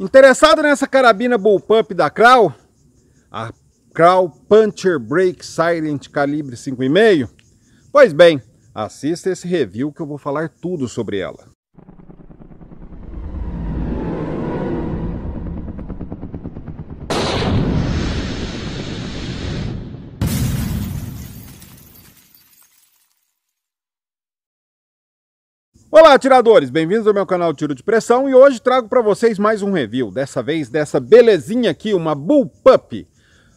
Interessado nessa carabina bullpup da Crow, a Crow Puncher Break Silent calibre 5.5? Pois bem, assista esse review que eu vou falar tudo sobre ela. Olá, atiradores! Bem-vindos ao meu canal Tiro de Pressão e hoje trago para vocês mais um review, dessa vez dessa belezinha aqui, uma bullpup, Pup.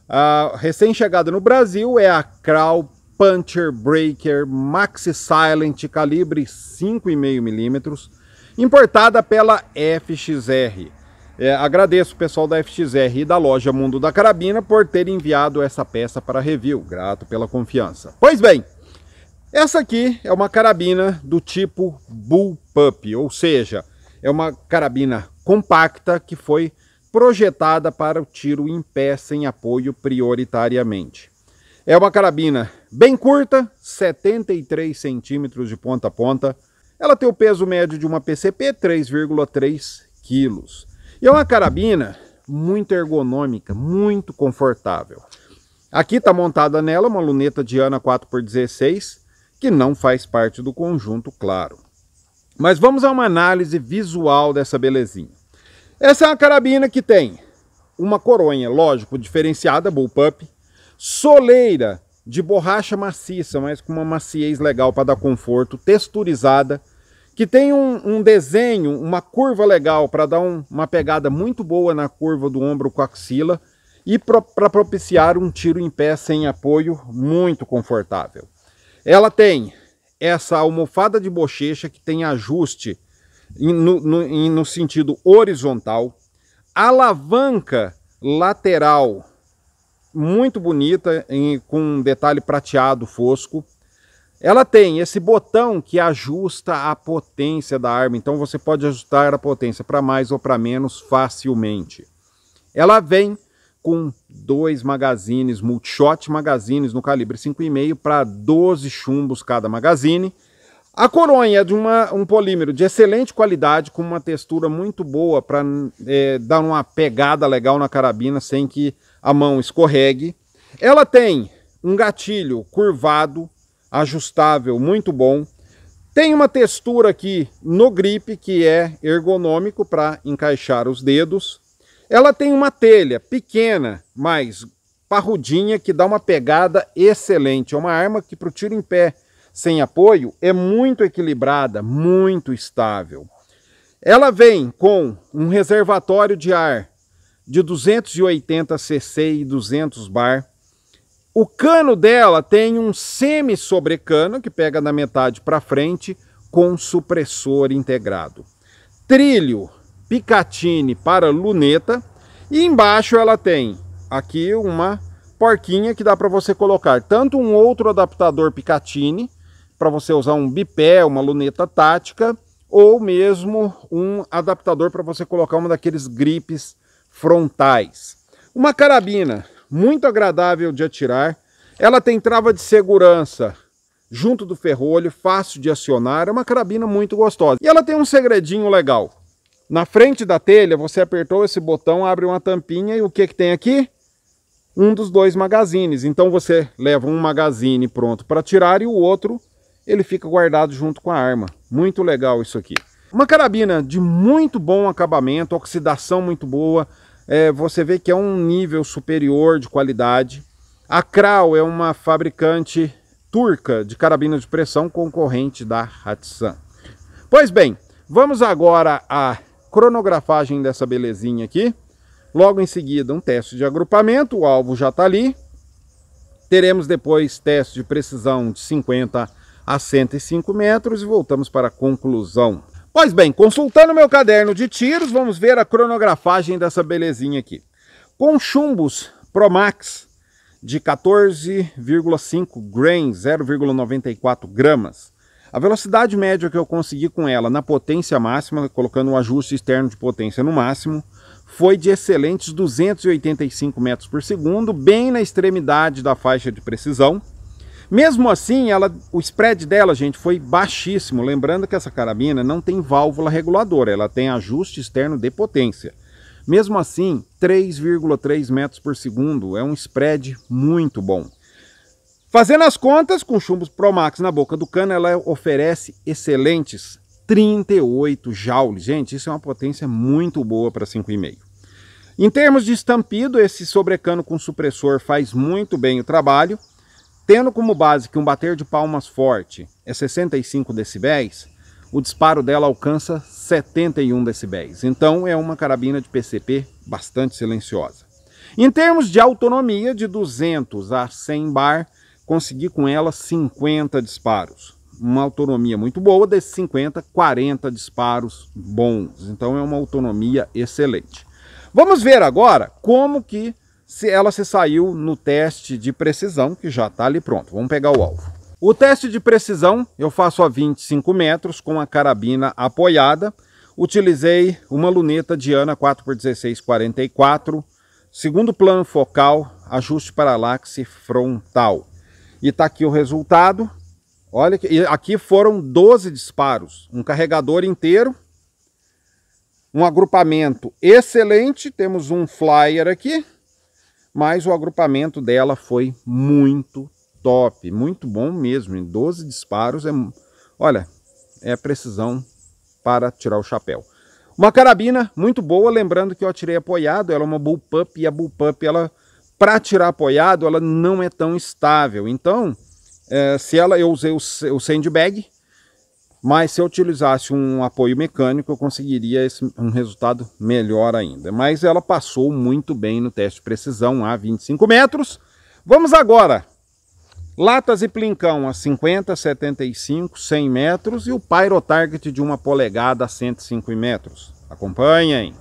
Uh, Recém-chegada no Brasil é a Crow Puncher Breaker Maxi Silent calibre 5,5mm, importada pela FXR. É, agradeço o pessoal da FXR e da loja Mundo da Carabina por ter enviado essa peça para review. Grato pela confiança. Pois bem, essa aqui é uma carabina do tipo bullpup, ou seja, é uma carabina compacta que foi projetada para o tiro em pé sem apoio prioritariamente. É uma carabina bem curta, 73 centímetros de ponta a ponta. Ela tem o peso médio de uma PCP, 3,3 quilos. E é uma carabina muito ergonômica, muito confortável. Aqui está montada nela uma luneta Diana 4x16, que não faz parte do conjunto, claro. Mas vamos a uma análise visual dessa belezinha. Essa é uma carabina que tem uma coronha, lógico, diferenciada, bullpup, soleira de borracha maciça, mas com uma maciez legal para dar conforto, texturizada, que tem um, um desenho, uma curva legal para dar um, uma pegada muito boa na curva do ombro com a axila e para propiciar um tiro em pé sem apoio muito confortável. Ela tem essa almofada de bochecha que tem ajuste no, no, no sentido horizontal, alavanca lateral muito bonita, em, com um detalhe prateado fosco. Ela tem esse botão que ajusta a potência da arma, então você pode ajustar a potência para mais ou para menos facilmente. Ela vem com dois magazines, multishot magazines no calibre 5,5 para 12 chumbos cada magazine. A coronha é de uma, um polímero de excelente qualidade, com uma textura muito boa para é, dar uma pegada legal na carabina sem que a mão escorregue. Ela tem um gatilho curvado, ajustável, muito bom. Tem uma textura aqui no grip que é ergonômico para encaixar os dedos. Ela tem uma telha pequena, mas parrudinha, que dá uma pegada excelente. É uma arma que para o tiro em pé sem apoio é muito equilibrada, muito estável. Ela vem com um reservatório de ar de 280 cc e 200 bar. O cano dela tem um semi-sobrecano que pega da metade para frente com supressor integrado. Trilho Picatine para luneta. E embaixo ela tem aqui uma porquinha que dá para você colocar tanto um outro adaptador Picatine, para você usar um bipé, uma luneta tática, ou mesmo um adaptador para você colocar uma daqueles gripes frontais. Uma carabina muito agradável de atirar, ela tem trava de segurança junto do ferrolho, fácil de acionar, é uma carabina muito gostosa. E ela tem um segredinho legal. Na frente da telha, você apertou esse botão, abre uma tampinha e o que, que tem aqui? Um dos dois magazines. Então você leva um magazine pronto para tirar e o outro ele fica guardado junto com a arma. Muito legal isso aqui. Uma carabina de muito bom acabamento, oxidação muito boa. É, você vê que é um nível superior de qualidade. A Kral é uma fabricante turca de carabina de pressão concorrente da Hatsan. Pois bem, vamos agora a cronografagem dessa belezinha aqui. Logo em seguida, um teste de agrupamento, o alvo já está ali. Teremos depois teste de precisão de 50 a 105 metros e voltamos para a conclusão. Pois bem, consultando meu caderno de tiros, vamos ver a cronografagem dessa belezinha aqui. Com chumbos Promax de 14,5 grains, 0,94 gramas, a velocidade média que eu consegui com ela na potência máxima, colocando o um ajuste externo de potência no máximo, foi de excelentes 285 metros por segundo, bem na extremidade da faixa de precisão. Mesmo assim, ela, o spread dela, gente, foi baixíssimo. Lembrando que essa carabina não tem válvula reguladora, ela tem ajuste externo de potência. Mesmo assim, 3,3 metros por segundo é um spread muito bom. Fazendo as contas, com chumbos Promax na boca do cano, ela oferece excelentes 38 joules. Gente, isso é uma potência muito boa para 5,5. Em termos de estampido, esse sobrecano com supressor faz muito bem o trabalho. Tendo como base que um bater de palmas forte é 65 decibéis, o disparo dela alcança 71 decibéis. Então é uma carabina de PCP bastante silenciosa. Em termos de autonomia, de 200 a 100 bar, consegui com ela 50 disparos. Uma autonomia muito boa, desses 50, 40 disparos bons. Então é uma autonomia excelente. Vamos ver agora como que se ela se saiu no teste de precisão, que já está ali pronto. Vamos pegar o alvo. O teste de precisão eu faço a 25 metros com a carabina apoiada. Utilizei uma luneta Diana 4 x 44, segundo plano focal, ajuste paralaxe frontal. E está aqui o resultado. Olha, aqui foram 12 disparos, um carregador inteiro, um agrupamento excelente, temos um flyer aqui, mas o agrupamento dela foi muito top, muito bom mesmo, em 12 disparos, é, olha, é precisão para tirar o chapéu. Uma carabina muito boa, lembrando que eu atirei apoiado, ela é uma bullpup e a bullpup ela para tirar apoiado, ela não é tão estável. Então, é, se ela eu usei o, o sandbag, mas se eu utilizasse um apoio mecânico, eu conseguiria esse, um resultado melhor ainda. Mas ela passou muito bem no teste de precisão a 25 metros. Vamos agora. Latas e plincão a 50, 75, 100 metros e o pyro target de uma polegada a 105 metros. Acompanhem!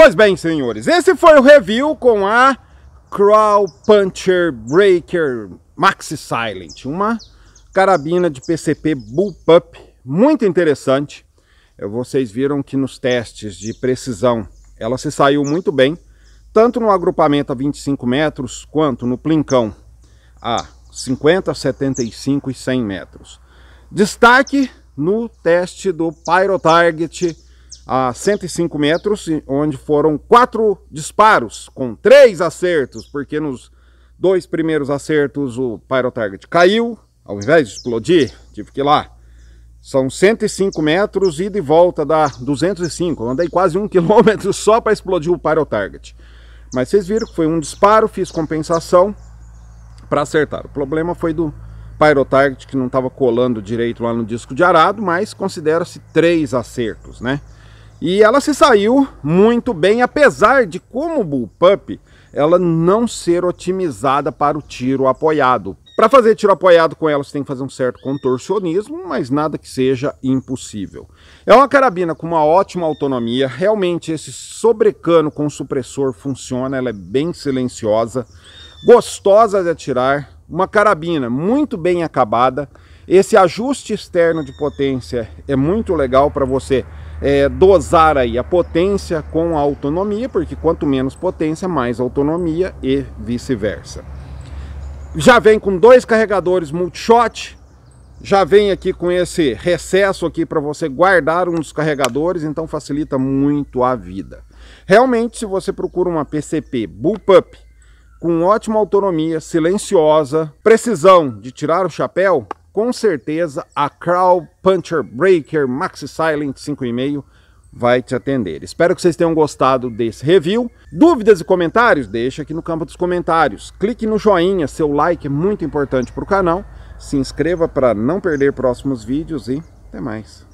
Pois bem, senhores, esse foi o review com a Crawl Puncher Breaker Maxi Silent, uma carabina de PCP bullpup muito interessante. Eh, vocês viram que nos testes de precisão ela se saiu muito bem, tanto no agrupamento a 25 metros quanto no plincão a 50, 75 e 100 metros. Destaque no teste do Pyro Target a 105 metros, onde foram quatro disparos com três acertos, porque nos dois primeiros acertos o pyrotarget caiu, ao invés de explodir, tive que ir lá. São 105 metros e de volta dá 205. Eu andei quase um quilômetro só para explodir o pyrotarget. Mas vocês viram que foi um disparo, fiz compensação para acertar. O problema foi do pyrotarget que não estava colando direito lá no disco de arado, mas considera-se três acertos, né? E ela se saiu muito bem, apesar de como bullpup ela não ser otimizada para o tiro apoiado. Para fazer tiro apoiado com ela, você tem que fazer um certo contorcionismo, mas nada que seja impossível. É uma carabina com uma ótima autonomia, realmente esse sobrecano com supressor funciona, ela é bem silenciosa, gostosa de atirar, uma carabina muito bem acabada, esse ajuste externo de potência é muito legal para você é, dosar aí a potência com a autonomia, porque quanto menos potência, mais autonomia e vice-versa. Já vem com dois carregadores multishot, já vem aqui com esse recesso aqui para você guardar um dos carregadores, então facilita muito a vida. Realmente, se você procura uma PCP Bullpup com ótima autonomia, silenciosa, precisão de tirar o chapéu, com certeza a Crow Puncher Breaker Maxi Silent 5,5 vai te atender. Espero que vocês tenham gostado desse review. Dúvidas e comentários? Deixa aqui no campo dos comentários. Clique no joinha, seu like é muito importante para o canal. Se inscreva para não perder próximos vídeos e até mais.